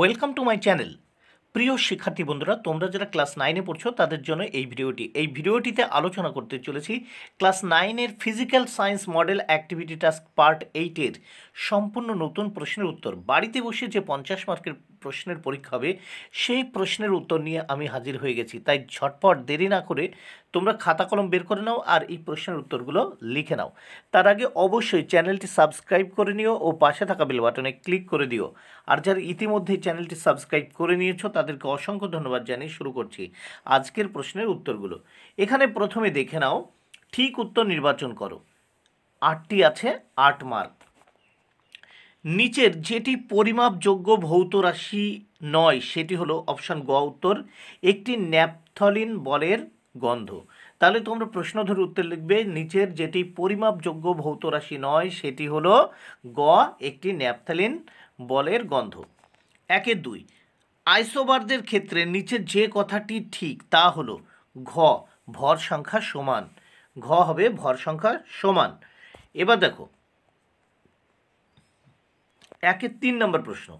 welcome to my channel প্রিয় শিক্ষার্থী বন্ধুরা তোমরা যারা ক্লাস নাইনে পড়ছো তাদের জন্য এই ভিডিওটি এই ভিডিওটিতে আলোচনা করতে চলেছি ক্লাস নাইনের physical science model activity task part এইটের সম্পূর্ণ নতুন প্রশ্নের উত্তর বাড়িতে বসে যে পঞ্চাশ মার্কের প্রশ্নের পরীক্ষা হবে সেই প্রশ্নের উত্তর নিয়ে আমি হাজির হয়ে গেছি তাই ঝটপট দেরি না করে তোমরা খাতা কলম বের করে নাও আর এই প্রশ্নের উত্তরগুলো লিখে নাও তার আগে অবশ্যই চ্যানেলটি সাবস্ক্রাইব করে নিও ও পাশে থাকা বেল বাটনে ক্লিক করে দিও আর যারা ইতিমধ্যে চ্যানেলটি সাবস্ক্রাইব করে নিয়েছো তাদেরকে অসংখ্য ধন্যবাদ জানিয়ে শুরু করছি আজকের প্রশ্নের উত্তরগুলো এখানে প্রথমে দেখে নাও ঠিক উত্তর নির্বাচন করো আটটি আছে আট মার্ক নিচের যেটি পরিমাপযোগ্য ভৌত রাশি নয় সেটি হলো অপশান গ উত্তর একটি ন্যাপথলিন বলের গন্ধ তাহলে তোমরা প্রশ্ন ধরে উত্তর লিখবে নিচের যেটি পরিমাপযোগ্য ভৌত রাশি নয় সেটি হলো গ একটি ন্যাপথলিন বলের গন্ধ একের দুই আইসোবারদের ক্ষেত্রে নিচের যে কথাটি ঠিক তা হলো ঘ ভর সংখ্যা সমান ঘ হবে ভর সংখ্যা সমান এবার দেখো একের তিন নম্বর প্রশ্ন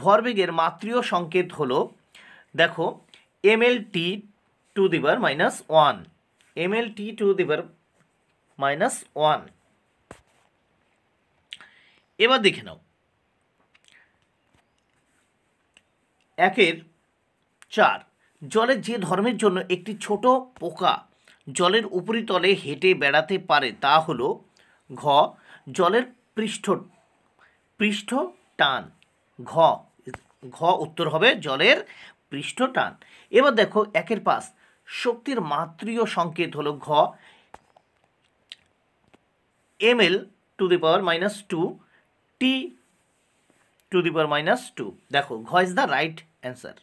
ভরবেগের মাতৃয় সংকেত হলো দেখো M L T to the power minus one M L T to the power minus one এবার দেখে নাও একের চার জলের যে ধর্মের জন্য একটি ছোট পোকা জলের উপরিতলে হেঁটে বেড়াতে পারে তা হলো ঘ জলের পৃষ্ঠ পৃষ্ঠ টান ঘ ঘ উত্তর হবে জলের পৃষ্ঠ টান এবার দেখো একের পাশ শক্তির মাতৃয় সংকেত হলো ঘ M L to the power minus two T to the power minus two দেখো ঘ ইজ দ্য রাইট অ্যান্সার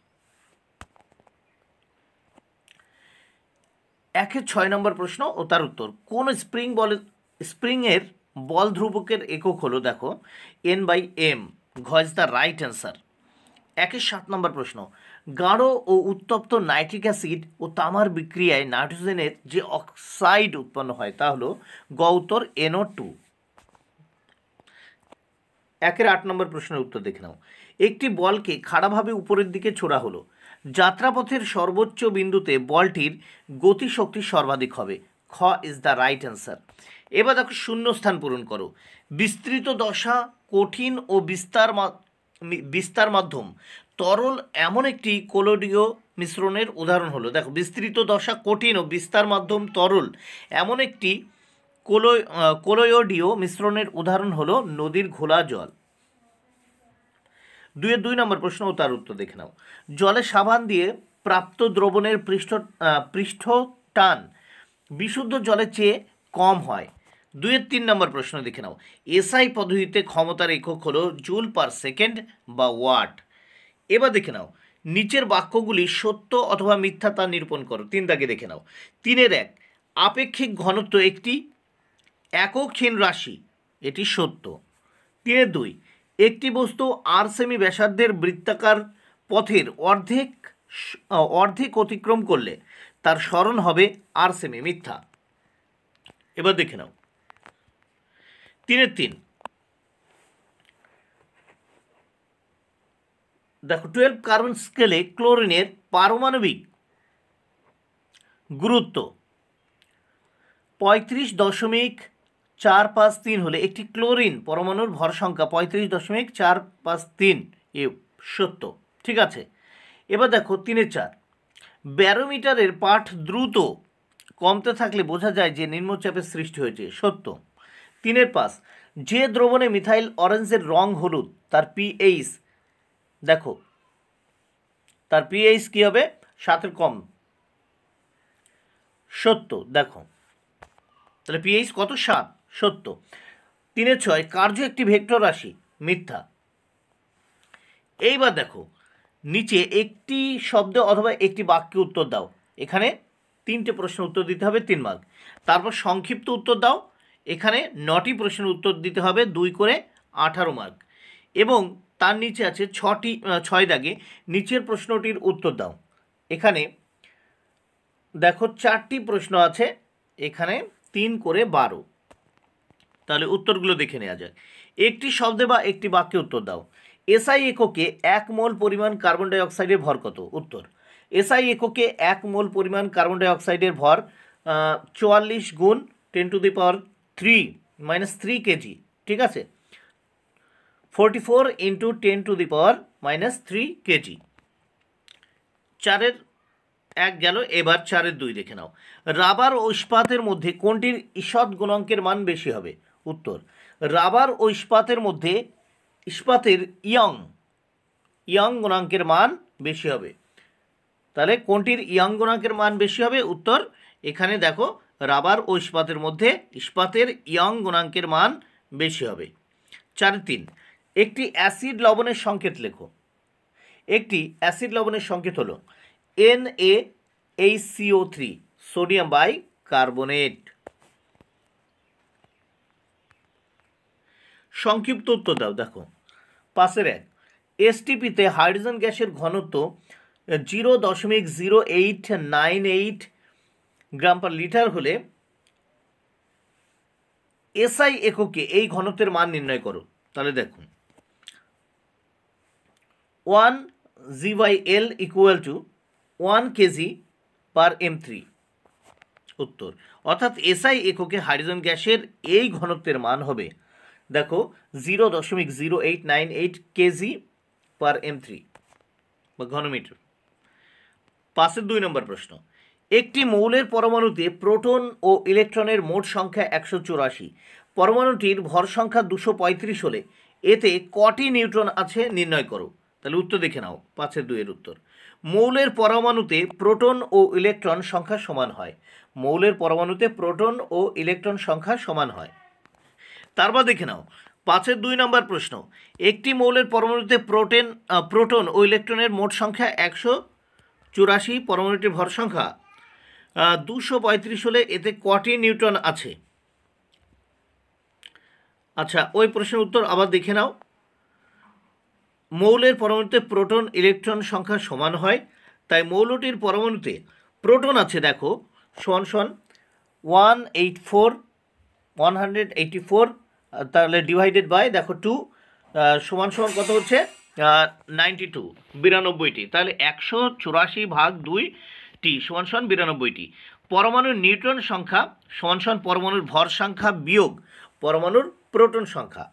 একের ছয় নম্বর প্রশ্ন ও তার উত্তর কোন স্প্রিং বলে স্প্রিংয়ের বল ধ্রুবকের একক হলো দেখো এন বাই এম ঘ দ্য রাইট অ্যান্সার একের সাত নম্বর প্রশ্ন গাঢ় ও উত্তপ্ত নাইট্রিক অ্যাসিড ও তামার বিক্রিয়ায় নাইট্রোজেনের যে অক্সাইড উৎপন্ন হয় তা হলো গ উত্তর এনও টু একের আট নম্বর প্রশ্নের উত্তর দেখে নাও একটি বলকে খাড়াভাবে উপরের দিকে ছোড়া হলো যাত্রাপথের সর্বোচ্চ বিন্দুতে বলটির গতিশক্তি সর্বাধিক হবে খ ইজ দ্য রাইট অ্যান্সার এবার দেখো শূন্যস্থান পূরণ করো বিস্তৃত দশা কঠিন ও বিস্তার বিস্তার মাধ্যম তরল এমন একটি কোলোডীয় মিশ্রণের উদাহরণ হলো দেখো বিস্তৃত দশা কঠিন ও বিস্তার মাধ্যম তরল এমন একটি কোলো কোলোয়ডীয় মিশ্রণের উদাহরণ হলো নদীর ঘোলা জল দুয়ের দুই নম্বর প্রশ্ন ও তার উত্তর দেখে নাও জলে সাবান দিয়ে প্রাপ্ত দ্রবণের পৃষ্ঠ পৃষ্ঠ টান বিশুদ্ধ জলের চেয়ে কম হয় দুয়ের তিন নম্বর প্রশ্ন দেখে নাও এসআই পদ্ধতিতে ক্ষমতার একক হলো জুল পার সেকেন্ড বা ওয়াট এবার দেখে নাও নিচের বাক্যগুলি সত্য অথবা মিথ্যা তা নিরূপণ করো তিন দাগে দেখে নাও তিনের এক আপেক্ষিক ঘনত্ব একটি এককহীন রাশি এটি সত্য তিনের দুই একটি বস্তু আর সেমি ব্যাসার্ধের বৃত্তাকার পথের অর্ধেক অর্ধেক অতিক্রম করলে তার স্মরণ হবে আর সেমে মিথ্যা এবার দেখে নাও তিনের তিন দেখো টুয়েলভ কার্বন স্কেলে ক্লোরিনের পারমাণবিক গুরুত্ব পঁয়ত্রিশ দশমিক চার পাঁচ তিন হলে একটি ক্লোরিন পরমাণুর ভর সংখ্যা পঁয়ত্রিশ দশমিক চার পাঁচ তিন এ সত্য ঠিক আছে এবার দেখো তিনের চার ব্যারোমিটারের পাঠ দ্রুত কমতে থাকলে বোঝা যায় যে নিম্নচাপের সৃষ্টি হয়েছে সত্য তিনের পাস যে দ্রবণে মিথাইল অরেঞ্জের রং হলুদ তার পিএইচ দেখো তার পিএইচ কী হবে সাতের কম সত্য দেখো তাহলে পিএইচ কত সাত সত্য তিনের ছয় কার্য একটি ভেক্টর রাশি মিথ্যা এইবার দেখো নিচে একটি শব্দ অথবা একটি বাক্যে উত্তর দাও এখানে তিনটে প্রশ্ন উত্তর দিতে হবে তিন মার্ক তারপর সংক্ষিপ্ত উত্তর দাও এখানে নটি প্রশ্নের উত্তর দিতে হবে দুই করে আঠারো মার্ক এবং তার নিচে আছে ছটি ছয় দাগে নিচের প্রশ্নটির উত্তর দাও এখানে দেখো চারটি প্রশ্ন আছে এখানে তিন করে বারো তাহলে উত্তরগুলো দেখে নেওয়া যাক একটি শব্দে বা একটি বাক্যে উত্তর দাও এসআই এককে এক মোল পরিমাণ কার্বন ডাইঅক্সাইডের ভর কত উত্তর এসআই এককে এক মোল পরিমাণ কার্বন ডাইঅক্সাইডের ভর চুয়াল্লিশ গুণ ten to the power three minus three KG ঠিক আছে forty four into ten to the power minus three KG চারের এক গেল এবার চারের দুই দেখে নাও রাবার ও ইস্পাতের মধ্যে কোনটির ঈষৎ গুণাঙ্কের মান বেশি হবে উত্তর রাবার ও ইস্পাতের মধ্যে ইস্পাতের ইয়ং ইয়ং গুণাঙ্কের মান বেশি হবে তাহলে কোনটির ইয়ং গুণাঙ্কের মান বেশি হবে উত্তর এখানে দেখো রাবার ও ইস্পাতের মধ্যে ইস্পাতের ইয়ং গুণাঙ্কের মান বেশি হবে চার তিন একটি অ্যাসিড লবণের সংকেত লেখো একটি অ্যাসিড লবণের সংকেত হলো N A H C O three sodium by carbonate সংক্ষিপ্ত উত্তর দাও দেখো পাশের এক এসটিপিতে হাইড্রোজেন গ্যাসের ঘনত্ব জিরো দশমিক zero eight nine eight gram per litre হলে এসআই এককে এই ঘনত্বের মান নির্ণয় করো তাহলে দেখুন one G Y L equal to one KG per M three উত্তর অর্থাৎ এসআই এককে হাইড্রোজেন গ্যাসের এই ঘনত্বের মান হবে দেখো জিরো দশমিক zero eight nine eight KG per M three বা ঘনমিটার পাশের দুই নম্বর প্রশ্ন একটি মৌলের পরমাণুতে প্রোটন ও ইলেকট্রনের মোট সংখ্যা একশো চুরাশি পরমাণুটির ভর সংখ্যা দুশো পঁয়ত্রিশ হলে এতে কটি নিউট্রন আছে নির্ণয় করো তাহলে উত্তর দেখে নাও পাঁচের দুইয়ের উত্তর মৌলের পরমাণুতে প্রোটন ও ইলেকট্রন সংখ্যা সমান হয় মৌলের পরমাণুতে প্রোটন ও ইলেকট্রন সংখ্যা সমান হয় তারপর দেখে নাও পাঁচের দুই নম্বর প্রশ্ন একটি মৌলের পরমাণুতে প্রোটেন প্রোটন ও ইলেকট্রনের মোট সংখ্যা একশো চুরাশি পরমাণুটির ভর সংখ্যা দুশো পঁয়ত্রিশ হলে এতে কটি নিউটন আছে আচ্ছা ওই প্রশ্নের উত্তর আবার দেখে নাও মৌলের পরমাণুতে প্রোটন ইলেকট্রন সংখ্যা সমান হয় তাই মৌলটির পরমাণুতে প্রোটন আছে দেখো সন সন one eight four one hundred eighty four তাহলে ডিভাইডেড বাই দেখো টু সমান সমান কত হচ্ছে নাইনটি টু বিরানব্বইটি তাহলে একশো চুরাশি ভাগ দুই টি সমান সমান বিরানব্বইটি পরমাণুর নিউট্রন সংখ্যা সমান সমান পরমাণুর ভর সংখ্যা বিয়োগ পরমাণুর প্রোটন সংখ্যা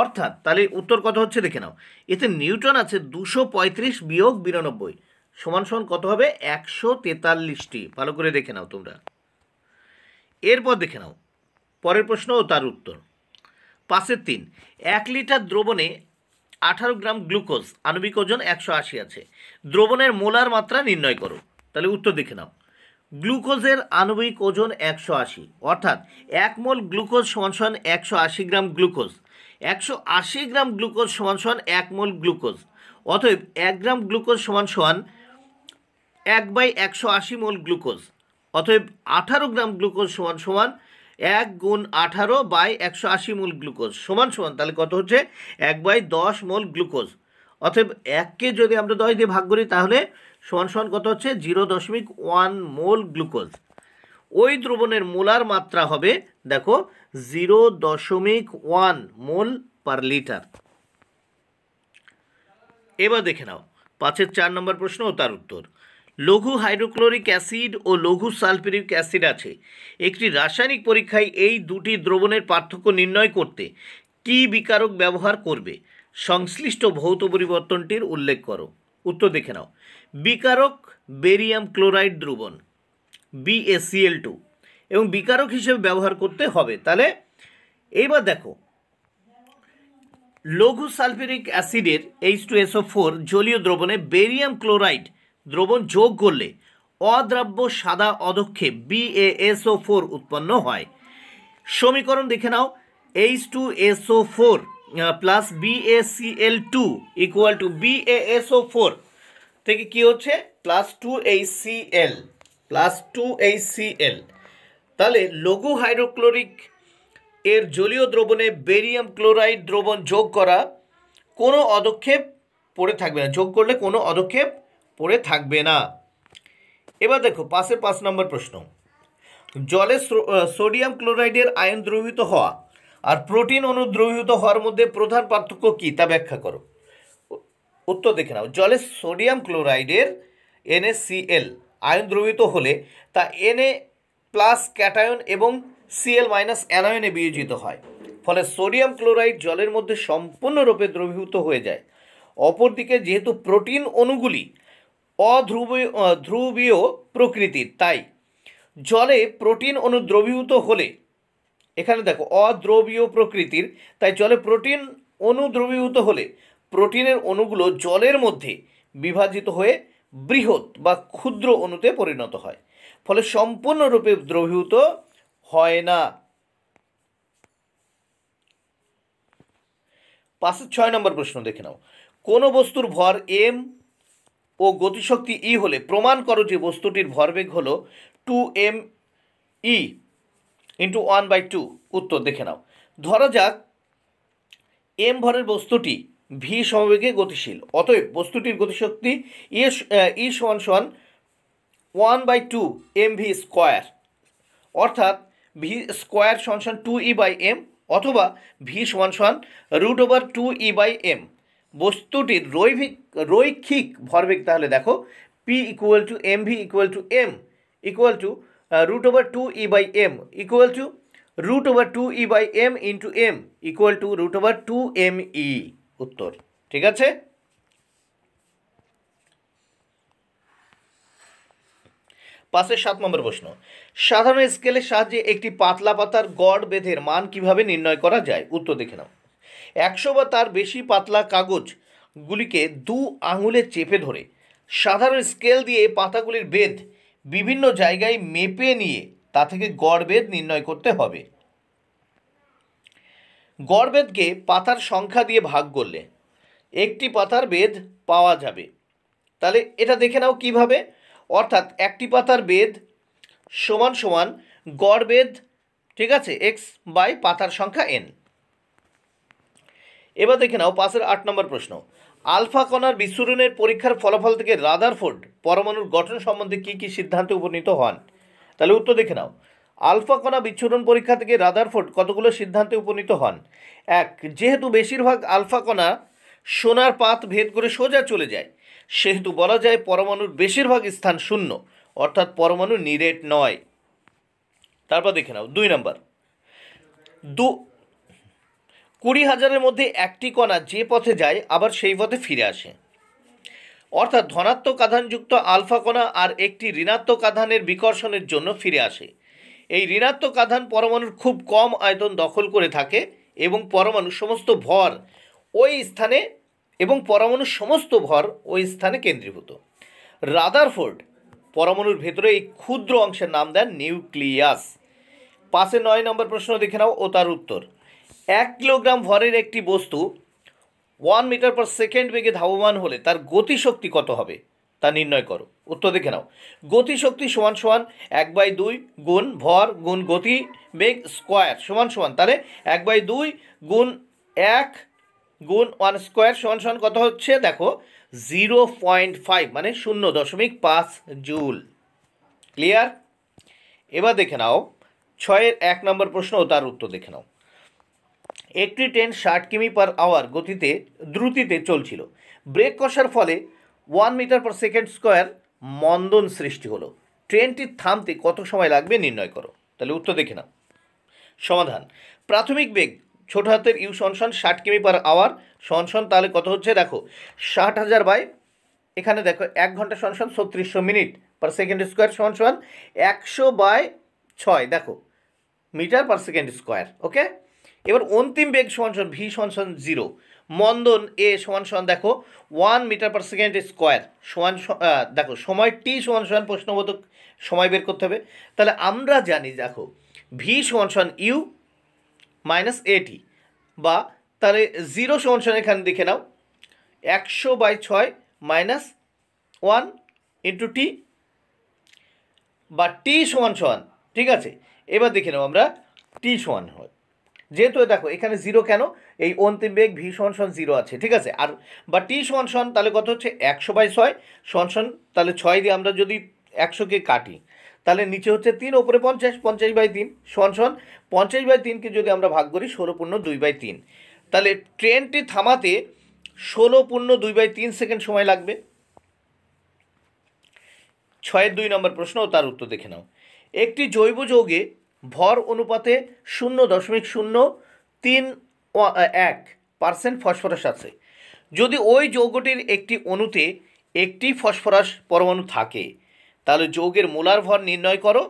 অর্থাৎ তাহলে উত্তর কত হচ্ছে দেখে নাও এতে নিউটন আছে দুশো পঁয়ত্রিশ বিয়োগ বিরানব্বই সমান সমান কত হবে একশো তেতাল্লিশটি ভালো করে দেখে নাও তোমরা এরপর দেখে নাও পরের প্রশ্ন ও তার উত্তর পাঁচের তিন এক লিটার দ্রবণে আঠারো গ্রাম গ্লুকোজ আণবিক ওজন একশো আশি আছে দ্রবণের মোলার মাত্রা নির্ণয় করো তাহলে উত্তর দেখে নাও গ্লুকোজের আণবিক ওজন একশো আশি অর্থাৎ এক মোল গ্লুকোজ সমান সমান একশো আশি গ্রাম গ্লুকোজ একশো আশি গ্রাম গ্লুকোজ সমান সমান এক মোল গ্লুকোজ অতএব এক গ্রাম গ্লুকোজ সমান সমান এক বাই একশো আশি মোল গ্লুকোজ অতএব আঠারো গ্রাম গ্লুকোজ সমান সমান এক গুণ আঠারো বাই একশো আশি মোল গ্লুকোজ সমান সমান তাহলে কত হচ্ছে এক বাই দশ মোল গ্লুকোজ অতএব এককে যদি আমরা দশ দিয়ে ভাগ করি তাহলে সমান সমান কত হচ্ছে জিরো দশমিক ওয়ান মোল গ্লুকোজ ওই দ্রবণের মোলার মাত্রা হবে দেখো জিরো দশমিক ওয়ান মোল পার লিটার এবার দেখে নাও পাঁচের চার নম্বর প্রশ্ন ও তার উত্তর লঘু হাইড্রোক্লোরিক অ্যাসিড ও লঘু সালফিরিক অ্যাসিড আছে একটি রাসায়নিক পরীক্ষায় এই দুটি দ্রবণের পার্থক্য নির্ণয় করতে কি বিকারক ব্যবহার করবে সংশ্লিষ্ট ভৌত পরিবর্তনটির উল্লেখ করো উত্তর দেখে নাও বিকারক বেরিয়াম ক্লোরাইড দ্রবণ বিএসিএল টু এবং বিকারক হিসেবে ব্যবহার করতে হবে তাহলে এইবার দেখো লঘু সালফিরিক অ্যাসিডের এইচ টু এসও ফোর জলীয় দ্রবণে বেরিয়াম ক্লোরাইড দ্রবণ যোগ করলে অদ্রাব্য সাদা অদক্ষে বিএএসও ফোর উৎপন্ন হয় সমীকরণ দেখে নাও H two S O four plus B A C L two equal to B A S O four থেকে কি হচ্ছে plus two H L plus two H L তাহলে লঘু হাইড্রোক্লোরিক এর জলীয় দ্রবণে বেরিয়াম ক্লোরাইড দ্রবণ যোগ করা কোনো অদক্ষেপ পড়ে থাকবে না যোগ করলে কোনো অদক্ষেপ পড়ে থাকবে না এবার দেখো পাশে পাঁচ নম্বর প্রশ্ন জলে সোডিয়াম ক্লোরাইডের আয়ন দ্রবীভূত হওয়া আর প্রোটিন অণু দ্রবীভূত হওয়ার মধ্যে প্রধান পার্থক্য কী তা ব্যাখ্যা করো উত্তর দেখে নাও জলে সোডিয়াম ক্লোরাইডের এনএসিএল আয়ন দ্রবীভূত হলে তা এনএ প্লাস ক্যাটায়ন এবং সিএল মাইনাস অ্যানায়নে বিয়োজিত হয় ফলে সোডিয়াম ক্লোরাইড জলের মধ্যে সম্পূর্ণরূপে দ্রবীভূত হয়ে যায় অপরদিকে যেহেতু প্রোটিন অণুগুলি অধ্রুবীয় ধ্রুবীয় প্রকৃতির তাই জলে প্রোটিন অণু দ্রবীভূত হলে এখানে দেখো অদ্রবীয় প্রকৃতির তাই জলে প্রোটিন অণু দ্রবীভূত হলে প্রোটিনের অণুগুলো জলের মধ্যে বিভাজিত হয়ে বৃহৎ বা ক্ষুদ্র অণুতে পরিণত হয় ফলে সম্পূর্ণরূপে দ্রবীভূত হয় না পাঁচ ছয় নম্বর প্রশ্ন দেখে নাও কোনো বস্তুর ভর এম ও গতিশক্তি ই e হলে প্রমাণ করো যে বস্তুটির ভরবেগ হলো two M E into one by two উত্তর দেখে নাও ধরা যাক এম ভরের বস্তুটি ভি সমবেগে গতিশীল অতএব বস্তুটির গতিশক্তি ই e e সমান সমান one by two M V square অর্থাৎ ভি স্কোয়ার সমান সমান টু ই বাই এম অথবা ভি সমান সমান root over two E by M বস্তুটির রৈভিক রৈখিক ভরবেগ তাহলে দেখো P equal to M V equal to M equal to root over two E by M equal to root over two E by M into M equal to root over two M E উত্তর ঠিক আছে পাশের সাত নম্বর প্রশ্ন সাধারণ স্কেলের সাহায্যে একটি পাতলা পাতার গড় বেধের মান কিভাবে নির্ণয় করা যায় উত্তর দেখে নাও একশো বা তার বেশি পাতলা কাগজগুলিকে দু আঙুলে চেপে ধরে সাধারণ স্কেল দিয়ে পাতাগুলির বেদ বিভিন্ন জায়গায় মেপে নিয়ে তা থেকে গড় বেদ নির্ণয় করতে হবে গড় বেদকে পাতার সংখ্যা দিয়ে ভাগ করলে একটি পাতার বেদ পাওয়া যাবে তাহলে এটা দেখে নাও কিভাবে অর্থাৎ একটি পাতার বেদ সমান সমান গড় বেদ ঠিক আছে এক্স বাই পাতার সংখ্যা এন এবার দেখে নাও পাশের আট নম্বর প্রশ্ন আলফা কণার বিস্ফোরণের পরীক্ষার ফলাফল থেকে রাদারফোর্ড পরমাণুর গঠন সম্বন্ধে কী কী সিদ্ধান্তে উপনীত হন তাহলে উত্তর দেখে নাও আলফা কণা বিচ্ছুরণ পরীক্ষা থেকে রাদারফোর্ড কতগুলো সিদ্ধান্তে উপনীত হন এক যেহেতু বেশিরভাগ আলফা কণা সোনার পাত ভেদ করে সোজা চলে যায় সেহেতু বলা যায় পরমাণুর বেশিরভাগ স্থান শূন্য অর্থাৎ পরমাণু নিরেট নয় তারপর দেখে নাও দুই নম্বর দু কুড়ি হাজারের মধ্যে একটি কণা যে পথে যায় আবার সেই পথে ফিরে আসে অর্থাৎ ধনাত্মক আধানযুক্ত আলফা কণা আর একটি ঋণাত্মক আধানের বিকর্ষণের জন্য ফিরে আসে এই ঋণাত্মক আধান পরমাণুর খুব কম আয়তন দখল করে থাকে এবং পরমাণু সমস্ত ভর ওই স্থানে এবং পরমাণুর সমস্ত ভর ওই স্থানে কেন্দ্রীভূত রাদারফোর্ড পরমাণুর ভেতরে এই ক্ষুদ্র অংশের নাম দেন নিউক্লিয়াস পাশে নয় নম্বর প্রশ্ন দেখে নাও ও তার উত্তর এক কিলোগ্রাম ভরের একটি বস্তু ওয়ান মিটার পার সেকেন্ড বেগে ধাবমান হলে তার গতিশক্তি কত হবে তা নির্ণয় করো উত্তর দেখে নাও গতিশক্তি সমান সমান এক বাই দুই গুণ ভর গুণ গতি বেগ স্কোয়ার সমান সমান তাহলে এক বাই দুই গুণ এক গুণ ওয়ান স্কোয়ার সমান সমান কত হচ্ছে দেখো জিরো পয়েন্ট ফাইভ মানে শূন্য দশমিক পাঁচ জুল ক্লিয়ার এবার দেখে নাও ছয়ের এক নম্বর প্রশ্ন ও তার উত্তর দেখে নাও একটি ট্রেন ষাট কিমি পার আওয়ার গতিতে দ্রুতিতে চলছিল ব্রেক কষার ফলে one metre per second square মন্দন সৃষ্টি হলো ট্রেনটি থামতে কত সময় লাগবে নির্ণয় করো তাহলে উত্তর দেখে নাও সমাধান প্রাথমিক বেগ ছোট হাতের ইউ সনসন ষাট কিমি পার আওয়ার সনসন তাহলে কত হচ্ছে দেখো ষাট হাজার বাই এখানে দেখো এক ঘন্টা সনসন ছত্রিশশো মিনিট পার সেকেন্ড স্কোয়ার সমান একশো বাই ছয় দেখো metre per second square okay এবার অন্তিম বেগ সমান সমান ভি সমান সমান জিরো মন্দন এ সমান সমান দেখো one metre per second square সমান দেখো সময় টি সমান সমান প্রশ্নগত সময় বের করতে হবে তাহলে আমরা জানি দেখো ভি সমান সমান ইউ মাইনাস এটি বা তাহলে জিরো সমান সমান এখানে দেখে নাও একশো বাই ছয় মাইনাস ওয়ান ইন্টু টি বা টি সমান সমান ঠিক আছে এবার দেখে নেব আমরা টি সমান হয় যেহেতু দেখো এখানে জিরো কেন এই অন্তিম বেগ ভি সমান সন জিরো আছে ঠিক আছে আর বা টি সমান সন তাহলে কত হচ্ছে একশো বাই ছয় সমান সন তাহলে ছয় দিয়ে আমরা যদি একশোকে কাটি তাহলে নিচে হচ্ছে তিন ওপরে পঞ্চাশ পঞ্চাশ বাই তিন সমান সন পঞ্চাশ বাই তিনকে যদি আমরা ভাগ করি ষোলো পূর্ণ দুই বাই তিন তাহলে ট্রেনটি থামাতে ষোলো পূর্ণ দুই বাই তিন সেকেন্ড সময় লাগবে ছয়ের দুই নম্বর প্রশ্ন ও তার উত্তর দেখে নাও একটি জৈব যৌগে ভর অনুপাতে শূন্য দশমিক শূন্য তিন এক পার্সেন্ট ফসফরাস আছে যদি ওই যৌগটির একটি অণুতে একটি ফসফরাস পরমাণু থাকে তাহলে যৌগের মোলার ভর নির্ণয় করো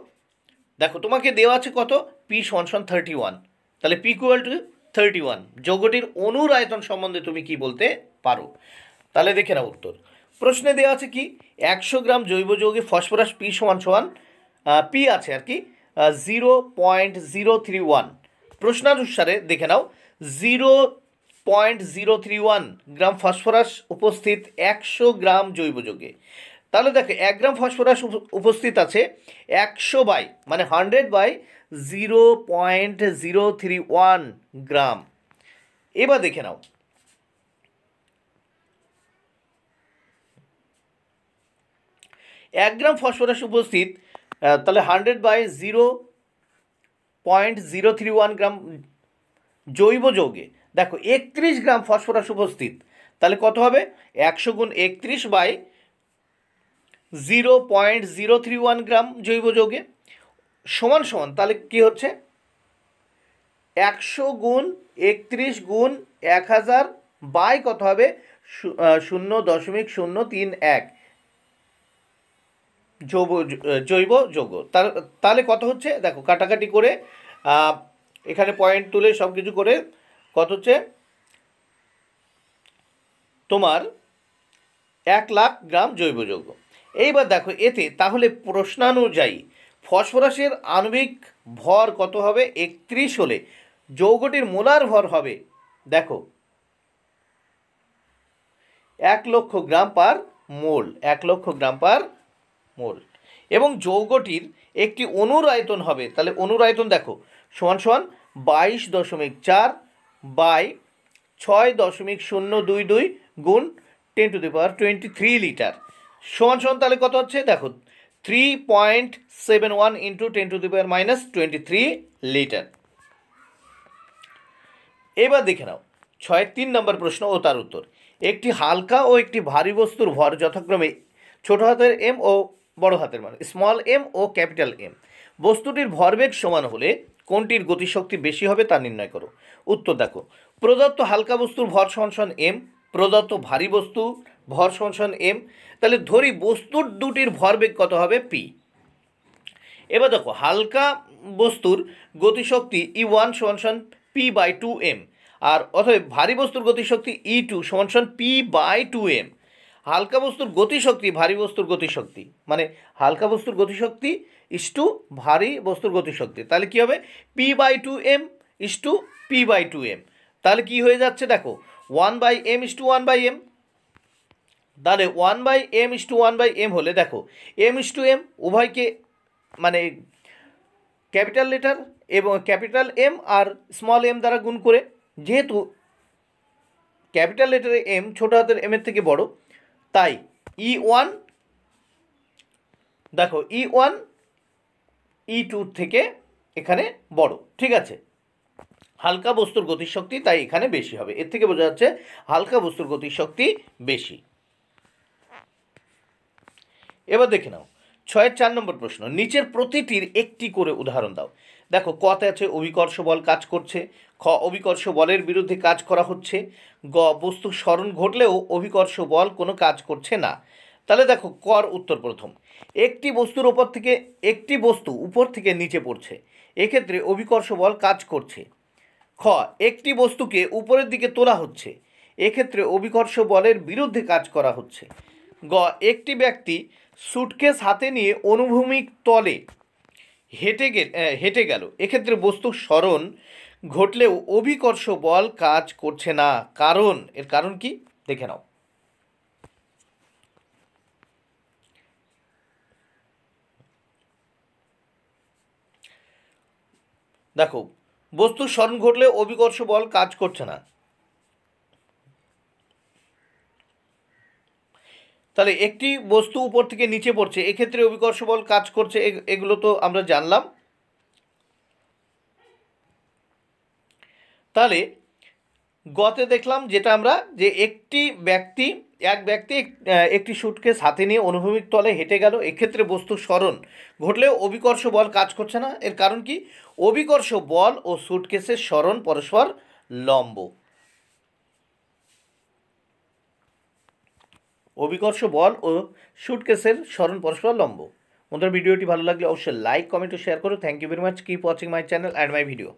দেখো তোমাকে দেওয়া আছে কত পি সনসন থার্টি ওয়ান তাহলে P equal to thirty one যৌগটির অণুর আয়তন সম্বন্ধে তুমি কি বলতে পারো তাহলে দেখে নাও উত্তর প্রশ্নে দেওয়া আছে কি একশো গ্রাম জৈব যৌগে ফসফরাস পি সমান সমান পি আছে আর কি zero point zero three one প্রশ্নানুসারে দেখে নাও zero point zero three one gram phosphorus উপস্থিত একশো গ্রাম জৈব যোগে তাহলে দেখো এক গ্রাম ফসফরাস উপস্থিত আছে একশো বাই মানে hundred by zero point zero three one gram এবার দেখে নাও এক গ্রাম ফসফরাস উপস্থিত তাহলে hundred by zero point zero three one gram জৈব যৌগে দেখো একত্রিশ গ্রাম ফসফরাস উপস্থিত তাহলে কত হবে একশো গুণ একত্রিশ by zero point zero three one gram জৈব যৌগে সমান সমান তাহলে কি হচ্ছে একশো গুণ একত্রিশ গুণ এক হাজার বাই কত হবে শূন্য দশমিক শূন্য তিন এক জৈব জৈব যৌগ তাহলে কত হচ্ছে দেখো কাটাকাটি করে এখানে পয়েন্ট তুলে সব কিছু করে কত হচ্ছে তোমার এক লাখ গ্রাম জৈব যৌগ এইবার দেখো এতে তাহলে প্রশ্নানুযায়ী ফসফরাসের আণবিক ভর কত হবে একত্রিশ হলে যৌগটির মোলার ভর হবে দেখো এক লক্ষ গ্রাম পার মোল এক লক্ষ গ্রাম পার মোল এবং যৌগটির একটি অনুর আয়তন হবে তাহলে অনুর আয়তন দেখো সমান সমান বাইশ দশমিক চার বাই ছয় দশমিক শূন্য দুই দুই গুণ ten to the power twenty three litre সমান সমান তাহলে কত হচ্ছে দেখো three point seven one into ten to the power minus twenty three litre এবার দেখে নাও ছয় তিন নম্বর প্রশ্ন ও তার উত্তর একটি হালকা ও একটি ভারী বস্তুর ভর যথাক্রমে ছোট হাতের এম ও বড় হাতের মান স্মল এম ও ক্যাপিটাল এম বস্তুটির ভরবেগ সমান হলে কোনটির গতিশক্তি বেশি হবে তা নির্ণয় করো উত্তর দেখো প্রদত্ত হালকা বস্তুর ভর সমান এম প্রদত্ত ভারী বস্তু ভর সমান এম তাহলে ধরি বস্তুর দুটির ভরবেগ কত হবে পি এবার দেখো হালকা বস্তুর গতিশক্তি ই e ওয়ান সমান পি বাই টু এম আর অথবা ভারী বস্তুর গতিশক্তি ই e টু সমান পি বাই টু এম হালকা বস্তুর গতিশক্তি ভারী বস্তুর গতিশক্তি মানে হালকা বস্তুর গতিশক্তি ইস টু ভারী বস্তুর গতিশক্তি তাহলে কী হবে P by two M is to P by two M তাহলে কী হয়ে যাচ্ছে দেখো one by M is to one by M তাহলে one by M is to one by M হলে দেখো এম ইস টু এম উভয়কে মানে ক্যাপিটাল লেটার এবং ক্যাপিটাল এম আর স্মল এম দ্বারা গুণ করে যেহেতু ক্যাপিটাল লেটারে এম ছোটো হাতের এমের থেকে বড় তাই ই e ওয়ান দেখো ই ওয়ান ই টুর থেকে এখানে বড় ঠিক আছে হালকা বস্তুর গতিশক্তি তাই এখানে বেশি হবে এর থেকে বোঝা যাচ্ছে হালকা বস্তুর গতিশক্তি বেশি এবার দেখে নাও ছয়ের চার নম্বর প্রশ্ন নিচের প্রতিটির একটি করে উদাহরণ দাও দেখো কতে আছে অভিকর্ষ বল কাজ করছে খ অভিকর্ষ বলের বিরুদ্ধে কাজ করা হচ্ছে গ বস্তু স্মরণ ঘটলেও অভিকর্ষ বল কোনো কাজ করছে না তাহলে দেখো কর উত্তর প্রথম একটি বস্তুর ওপর থেকে একটি বস্তু উপর থেকে নিচে পড়ছে এক্ষেত্রে অভিকর্ষ বল কাজ করছে খ একটি বস্তুকে উপরের দিকে তোলা হচ্ছে এক্ষেত্রে অভিকর্ষ বলের বিরুদ্ধে কাজ করা হচ্ছে গ একটি ব্যক্তি সুটকেস হাতে নিয়ে অনুভূমিক তলে হেঁটে গেল হেঁটে গেল এক্ষেত্রে বস্তু স্মরণ ঘটলেও অভিকর্ষ বল কাজ করছে না কারণ এর কারণ কি দেখে নাও দেখো বস্তু স্মরণ ঘটলে অভিকর্ষ বল কাজ করছে না তাহলে একটি বস্তু উপর থেকে নিচে পড়ছে এক্ষেত্রে অভিকর্ষ বল কাজ করছে এগুলো তো আমরা জানলাম তাহলে গতে দেখলাম যেটা আমরা যে একটি ব্যক্তি এক ব্যক্তি একটি সুটকে সাথে নিয়ে অনুভূমিক তলে হেঁটে গেল এক্ষেত্রে বস্তু স্মরণ ঘটলেও অভিকর্ষ বল কাজ করছে না এর কারণ কি অভিকর্ষ বল ও সুটকেসের স্মরণ পরস্পর লম্ব অভিকর্ষ বল ও শুটকেসের স্মরণ পরস্পর লম্ব ওদের ভিডিওটি ভালো লাগলে অবশ্যই লাইক কমেন্ট ও শেয়ার করো thank you very much keep watching my channel and my video